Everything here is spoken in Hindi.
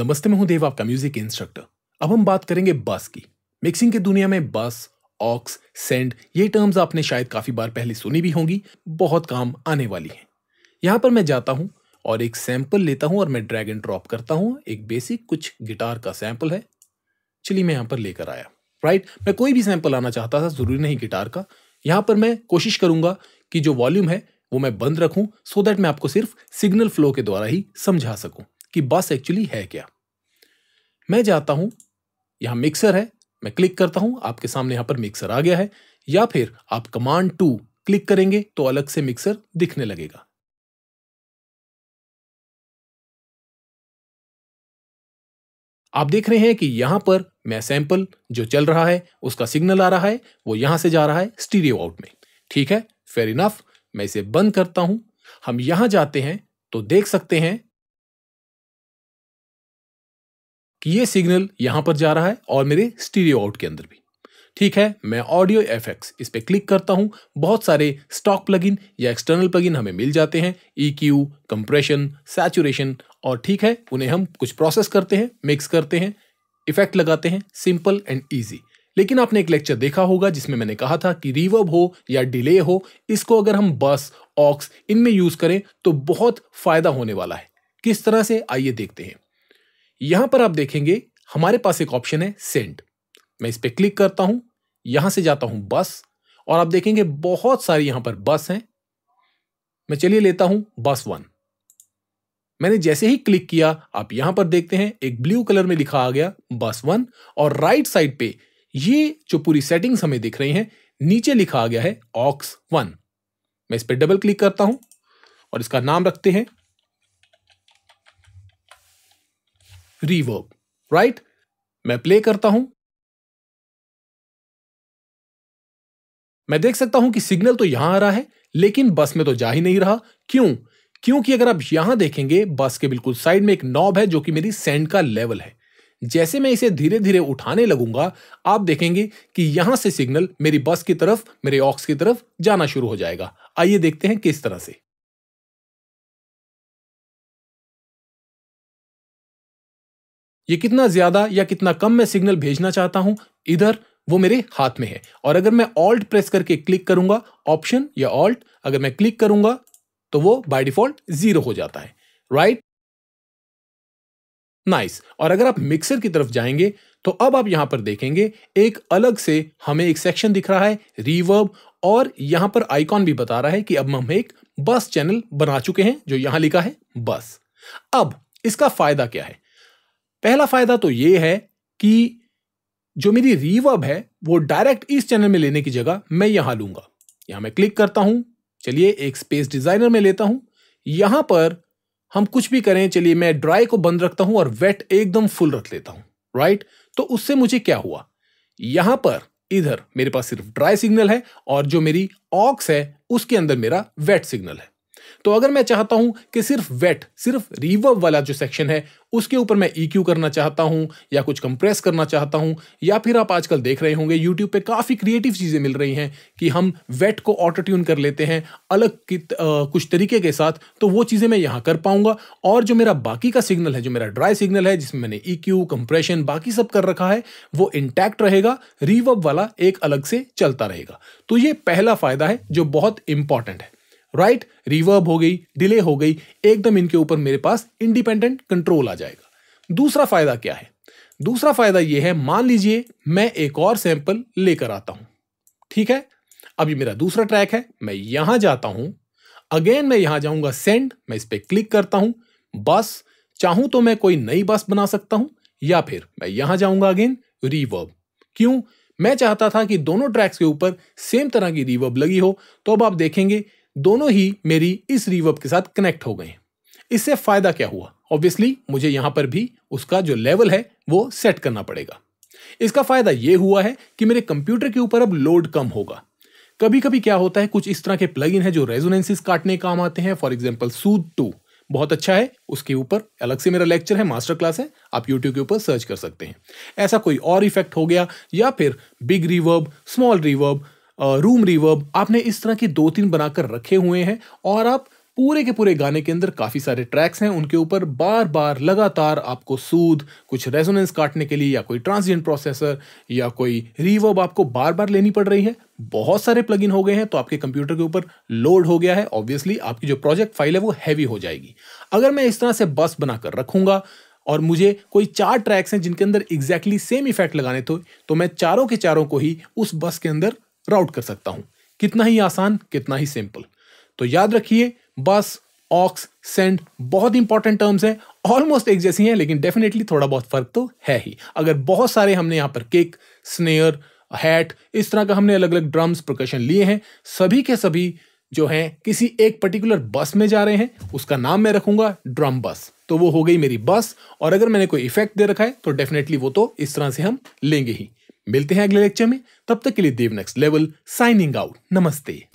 नमस्ते मैं हूं देव आपका म्यूजिक इंस्ट्रक्टर अब हम बात करेंगे बस की मिक्सिंग की दुनिया में बस ऑक्स सेंड ये टर्म्स आपने शायद काफी बार पहले सुनी भी होंगी बहुत काम आने वाली हैं यहां पर मैं जाता हूँ और एक सैंपल लेता हूँ और मैं ड्रैग एंड ड्रॉप करता हूँ एक बेसिक कुछ गिटार का सैंपल है चलिए मैं यहां पर लेकर आया राइट मैं कोई भी सैंपल आना चाहता था जरूरी नहीं गिटार का यहां पर मैं कोशिश करूंगा कि जो वॉल्यूम है वो मैं बंद रखूं सो so दैट मैं आपको सिर्फ सिग्नल फ्लो के द्वारा ही समझा सकूं कि बस एक्चुअली है क्या मैं जाता हूं यहां मिक्सर है मैं क्लिक करता हूं आपके सामने यहां पर मिक्सर आ गया है या फिर आप कमांड टू क्लिक करेंगे तो अलग से मिक्सर दिखने लगेगा आप देख रहे हैं कि यहां पर मैं सैंपल जो चल रहा है उसका सिग्नल आ रहा है वो यहां से जा रहा है स्टीरियो आउट में ठीक है फेयर इनफ मैं इसे बंद करता हूं हम यहां जाते हैं तो देख सकते हैं ये सिग्नल यहां पर जा रहा है और मेरे स्टीरियो आउट के अंदर भी ठीक है मैं ऑडियो एफ इस पर क्लिक करता हूं बहुत सारे स्टॉक प्लग या एक्सटर्नल प्लग हमें मिल जाते हैं ई क्यू कंप्रेशन सैचुरेशन और ठीक है उन्हें हम कुछ प्रोसेस करते हैं मिक्स करते हैं इफेक्ट लगाते हैं सिंपल एंड ईजी लेकिन आपने एक लेक्चर देखा होगा जिसमें मैंने कहा था कि रिवर्ब हो या डिले हो इसको अगर हम बस ऑक्स इनमें यूज करें तो बहुत फायदा होने वाला है किस तरह से आइए देखते हैं यहां पर आप देखेंगे हमारे पास एक ऑप्शन है सेंड मैं इस पर क्लिक करता हूं यहां से जाता हूं बस और आप देखेंगे बहुत सारी यहां पर बस हैं मैं चलिए लेता हूं बस वन मैंने जैसे ही क्लिक किया आप यहां पर देखते हैं एक ब्लू कलर में लिखा आ गया बस वन और राइट साइड पे ये जो पूरी सेटिंग्स हमें दिख रही हैं नीचे लिखा आ गया है ऑक्स वन मैं इस पर डबल क्लिक करता हूं और इसका नाम रखते हैं रिवर्ब राइट मैं प्ले करता हूं मैं देख सकता हूं कि सिग्नल तो यहां आ रहा है लेकिन बस में तो जा ही नहीं रहा क्यों क्योंकि अगर आप यहां देखेंगे बस के बिल्कुल साइड में एक नॉब है जो कि मेरी सेंड का लेवल है जैसे मैं इसे धीरे धीरे उठाने लगूंगा आप देखेंगे कि यहां से सिग्नल मेरी बस की तरफ मेरे ऑक्स की तरफ जाना शुरू हो जाएगा आइए देखते हैं किस तरह से ये कितना ज्यादा या कितना कम मैं सिग्नल भेजना चाहता हूं इधर वो मेरे हाथ में है और अगर मैं ऑल्ट प्रेस करके क्लिक करूंगा ऑप्शन या ऑल्ट अगर मैं क्लिक करूंगा तो वो बाय डिफॉल्ट जीरो हो जाता है राइट नाइस और अगर आप मिक्सर की तरफ जाएंगे तो अब आप यहां पर देखेंगे एक अलग से हमें एक सेक्शन दिख रहा है रिवर्ब और यहां पर आइकॉन भी बता रहा है कि अब हम एक बस चैनल बना चुके हैं जो यहां लिखा है बस अब इसका फायदा क्या है पहला फायदा तो ये है कि जो मेरी रीवर्ब है वो डायरेक्ट इस चैनल में लेने की जगह मैं यहां लूंगा यहां मैं क्लिक करता हूं चलिए एक स्पेस डिजाइनर में लेता हूं यहां पर हम कुछ भी करें चलिए मैं ड्राई को बंद रखता हूं और वेट एकदम फुल रख लेता हूं राइट तो उससे मुझे क्या हुआ यहां पर इधर मेरे पास सिर्फ ड्राई सिग्नल है और जो मेरी ऑक्स है उसके अंदर मेरा वेट सिग्नल है तो अगर मैं चाहता हूं कि सिर्फ वेट सिर्फ रिवर्व वाला जो सेक्शन है उसके ऊपर मैं ई e करना चाहता हूं या कुछ कंप्रेस करना चाहता हूं या फिर आप आजकल देख रहे होंगे यूट्यूब पे काफ़ी क्रिएटिव चीज़ें मिल रही हैं कि हम वेट को ऑटो ट्यून कर लेते हैं अलग आ, कुछ तरीके के साथ तो वो चीज़ें मैं यहां कर पाऊंगा और जो मेरा बाकी का सिग्नल है जो मेरा ड्राई सिग्नल है जिसमें मैंने ई e कंप्रेशन बाकी सब कर रखा है वो इंटैक्ट रहेगा रिवर्व वाला एक अलग से चलता रहेगा तो ये पहला फ़ायदा है जो बहुत इंपॉर्टेंट है राइट रिवर्ब हो गई डिले हो गई एकदम इनके ऊपर मेरे पास इंडिपेंडेंट कंट्रोल आ जाएगा दूसरा फायदा क्या है दूसरा फायदा यह है मान लीजिए मैं एक और सैंपल लेकर आता हूं ठीक है अभी मेरा दूसरा ट्रैक है मैं यहां जाता हूं अगेन मैं यहां जाऊंगा सेंड मैं इस पर क्लिक करता हूं बस चाहूं तो मैं कोई नई बस बना सकता हूं या फिर मैं यहां जाऊंगा अगेन रिवर्ब क्यों मैं चाहता था कि दोनों ट्रैक्स के ऊपर सेम तरह की रिवर्ब लगी हो तो अब आप देखेंगे दोनों ही मेरी इस रिवर्ब के साथ कनेक्ट हो गए इससे फायदा क्या हुआ ऑब्वियसली मुझे यहां पर भी उसका जो लेवल है वो सेट करना पड़ेगा इसका फायदा यह हुआ है कि मेरे कंप्यूटर के ऊपर अब लोड कम होगा कभी कभी क्या होता है कुछ इस तरह के प्लग इन है जो रेजोनेंसिस काटने काम आते हैं फॉर एग्जाम्पल सूद टू बहुत अच्छा है उसके ऊपर अलग से मेरा लेक्चर है मास्टर क्लास है आप यूट्यूब के ऊपर सर्च कर सकते हैं ऐसा कोई और इफेक्ट हो गया या फिर big reverb small reverb room reverb आपने इस तरह के दो तीन बनाकर रखे हुए हैं और आप पूरे के पूरे गाने के अंदर काफ़ी सारे ट्रैक्स हैं उनके ऊपर बार बार लगातार आपको सूद कुछ रेजोनेंस काटने के लिए या कोई ट्रांसजेंट प्रोसेसर या कोई रिवर्ब आपको बार बार लेनी पड़ रही है बहुत सारे प्लग हो गए हैं तो आपके कंप्यूटर के ऊपर लोड हो गया है ऑब्वियसली आपकी जो प्रोजेक्ट फाइल है वो हैवी हो जाएगी अगर मैं इस तरह से बस बनाकर रखूंगा और मुझे कोई चार ट्रैक्स हैं जिनके अंदर एग्जैक्टली सेम इफेक्ट लगाने थे तो, तो मैं चारों के चारों को ही उस बस के अंदर राउट कर सकता हूं कितना ही आसान कितना ही सिंपल तो याद रखिए बस ऑक्स सेंड बहुत इंपॉर्टेंट टर्म्स हैं ऑलमोस्ट एक जैसी हैं लेकिन डेफिनेटली थोड़ा बहुत फर्क तो है ही अगर बहुत सारे हमने यहाँ पर केक स्नेयर हैट इस तरह का हमने अलग अलग ड्रम्स प्रकशन लिए हैं सभी के सभी जो हैं किसी एक पर्टिकुलर बस में जा रहे हैं उसका नाम मैं रखूंगा ड्रम बस तो वो हो गई मेरी बस और अगर मैंने कोई इफेक्ट दे रखा है तो डेफिनेटली वो तो इस तरह से हम लेंगे ही मिलते हैं अगले लेक्चर में तब तक के लिए Dev next level signing out नमस्ते